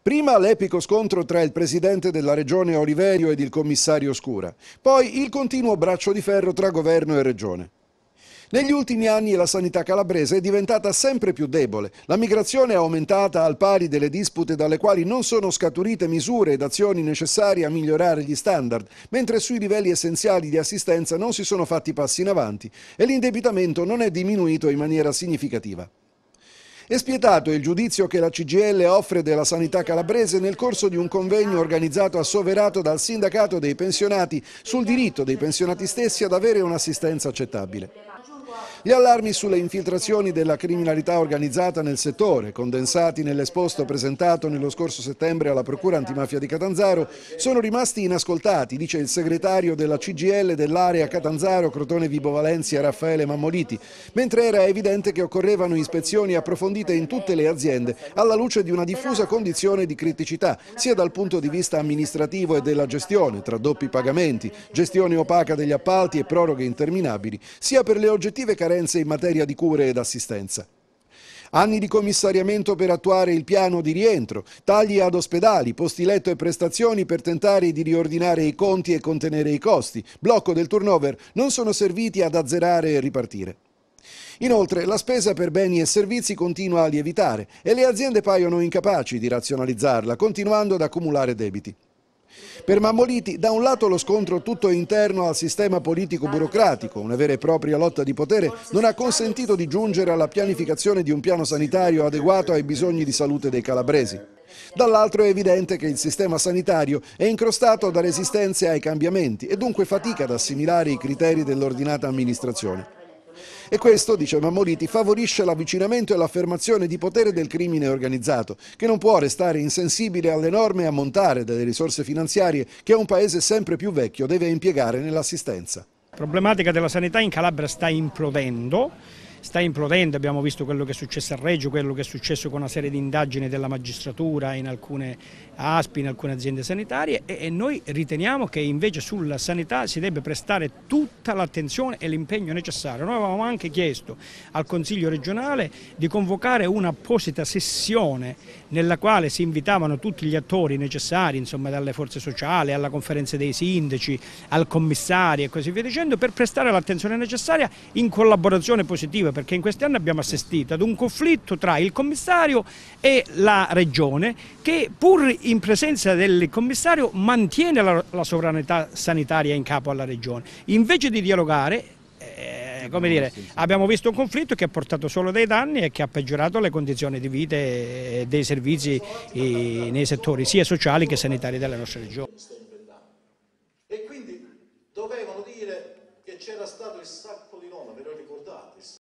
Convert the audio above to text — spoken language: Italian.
Prima l'epico scontro tra il presidente della regione Oliverio ed il commissario Scura, poi il continuo braccio di ferro tra governo e regione. Negli ultimi anni la sanità calabrese è diventata sempre più debole, la migrazione è aumentata al pari delle dispute dalle quali non sono scaturite misure ed azioni necessarie a migliorare gli standard, mentre sui livelli essenziali di assistenza non si sono fatti passi in avanti e l'indebitamento non è diminuito in maniera significativa. È spietato il giudizio che la CGL offre della sanità calabrese nel corso di un convegno organizzato a Soverato dal sindacato dei pensionati sul diritto dei pensionati stessi ad avere un'assistenza accettabile. Gli allarmi sulle infiltrazioni della criminalità organizzata nel settore, condensati nell'esposto presentato nello scorso settembre alla Procura Antimafia di Catanzaro, sono rimasti inascoltati, dice il segretario della CGL dell'area Catanzaro, Crotone Vibo Valencia, Raffaele Mammoliti, mentre era evidente che occorrevano ispezioni approfondite in tutte le aziende alla luce di una diffusa condizione di criticità, sia dal punto di vista amministrativo e della gestione, tra doppi pagamenti, gestione opaca degli appalti e proroghe interminabili, sia per le oggettive caratteristiche carenze in materia di cure ed assistenza. Anni di commissariamento per attuare il piano di rientro, tagli ad ospedali, posti letto e prestazioni per tentare di riordinare i conti e contenere i costi, blocco del turnover, non sono serviti ad azzerare e ripartire. Inoltre la spesa per beni e servizi continua a lievitare e le aziende paiono incapaci di razionalizzarla, continuando ad accumulare debiti. Per Mammoliti, da un lato lo scontro tutto interno al sistema politico-burocratico, una vera e propria lotta di potere, non ha consentito di giungere alla pianificazione di un piano sanitario adeguato ai bisogni di salute dei calabresi. Dall'altro è evidente che il sistema sanitario è incrostato da resistenze ai cambiamenti e dunque fatica ad assimilare i criteri dell'ordinata amministrazione. E questo, dice Mammoliti, favorisce l'avvicinamento e l'affermazione di potere del crimine organizzato, che non può restare insensibile all'enorme ammontare delle risorse finanziarie che un paese sempre più vecchio deve impiegare nell'assistenza. La problematica della sanità in Calabria sta implodendo sta implodendo, abbiamo visto quello che è successo a Reggio, quello che è successo con una serie di indagini della magistratura in alcune ASPI, in alcune aziende sanitarie e, noi riteniamo che invece sulla sanità si debba prestare tutta l'attenzione e l'impegno necessario. Noi avevamo anche chiesto al Consiglio regionale di convocare un'apposita sessione nella quale si invitavano tutti gli attori necessari, insomma dalle forze sociali alla conferenza dei sindaci, al commissario e così via dicendo, per prestare l'attenzione necessaria in collaborazione positiva positiva perché in questi anni abbiamo assistito ad un conflitto tra il commissario e la regione che pur in presenza del commissario mantiene la, la sovranità sanitaria in capo alla regione. Invece di dialogare eh, dire, abbiamo visto un conflitto che ha portato solo dei danni e che ha peggiorato le condizioni di vita e dei servizi e nei settori sia sociali che sanitari della nostra regione. E quindi dovevano dire che c'era stato il sacco di nome, ve lo ricordate?